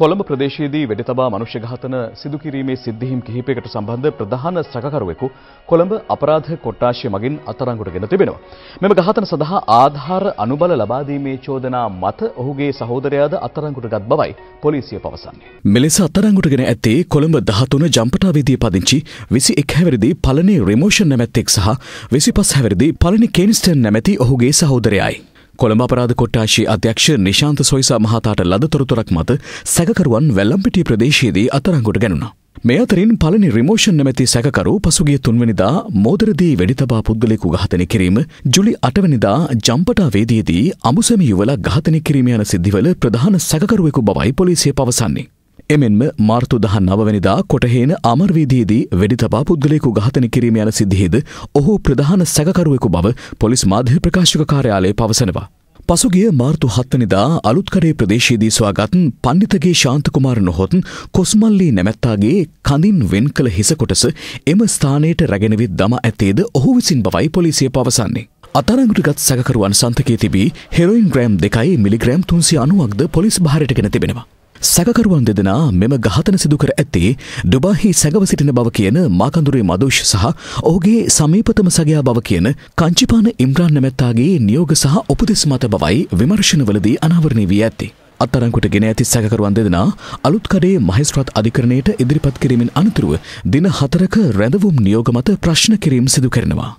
කොළඹ ප්‍රදේශයේදී වෙඩි තබා මනුෂ්‍ය ඝාතන සිදු කිරීමේ සිද්ධීම් කිහිපයකට සම්බන්ධ ප්‍රධාන සැකකරුවෙකු කොළඹ අපරාධ කොට්ටාශය මගින් අත්අඩංගුවට ගෙන තිබෙනවා. මෙම ඝාතන සඳහා ආධාර අනුබල ලබා දීමේ චෝදනා මත ඔහුගේ සහෝදරයාද අත්අඩංගුවටගත් බවයි පොලිසිය පවසන්නේ. මෙලෙස අත්අඩංගුවටගෙන ඇත්තේ කොළඹ 13 ජම්පටාවේදී පදිංචි 21 හැවිරිදී පළණි රිමෝෂන් නැමැත්තෙක් සහ 25 හැවිරිදී පළණි කේනිස්ටන් නැමැති ඔහුගේ සහෝදරයායි. කොළඹ අපරාධ කොට්ටාශී අධ්‍යක්ෂ නිශාන්ත සොයිසා මහතාට ලද තොරතුරක් මත සැකකරුවන් වැල්ලම්පිටිය ප්‍රදේශයේදී අතරංගොට ගැනුණා. මේ අතරින් පලනි රිමෝෂන් නැමැති සැකරු පසුගිය තුන්වනිදා මෝදරදී වෙඩිතබා පුද්ගලෙකු ඝාතනය කිරීම ජුලි අටවනිදා ජම්පටා වේදයේදී අමුසම යුවල ඝාතනය කිරීම යන සිද්ධිවල ප්‍රධාන සැකරුවෙකු බවයි පොලිසිය පවසන්නේ. එමෙන්ම මාර්තු දහ නවවැනිදා කොටහේන අමර්වීදයේදී වැඩිතබා පුද්ගලයෙකු ඝාතන කිරීම යන සිද්ධියේද ඔහු ප්‍රධාන සැකකරුවෙකු බව පොලිස් මාධ්‍ය ප්‍රකාශක කාර්යාලය පවසනවා. පසුගිය මාර්තු හත්තනිදා අලුත්කඩේ ප්‍රදේශයේදී ස්වාගත් පණ්ඩිතගේ ශාන්තකුමාර නොහොත් කොස්මල්ලී නැමැත්තාගේ කඳින් වෙන් කළ හිසකොටස එම ස්ථානයට රැගෙනවිත් දම ඇතේද ඔහු විසින් බවයි පොලිසිය පවසන්නේ. අතරංගුටගත් සැකරුවන් සන්තකේ තිබී හෙරොයින් ග්‍රෑම් දෙකයි මිලිග්‍රෑම් තුන්සි අනුවක්ද පොලිස් භාරයට ගෙන තිබෙනවා. සැකකරුවන් දෙදෙනා මෙම ඝාතන සිදුකර ඇත්තේ ඩුබාහි සැගව සිටින බව කියන මාකඳුරේ මදෝෂ් සහ ඔහුගේ සමීපතම සගයා බව කියන කංචිපාන ඉම්රාන් නැමැත්තාගේ නියෝග සහ උපදෙස් මත බවයි විමර්ශනවලදී අනාවරණය වී ඇත්තේ. අත්තරංකුට ගෙන ඇති සැකකරුවන් දෙදෙනා අලුත්කඩේ මහිස්ත්‍රාත් අධිකරණයට ඉදිරිපත් කිරීමෙන් අනතුරුව දින හතරක රැඳවුම් නියෝග මත ප්‍රශ්න කිරීම් සිදු කරනවා.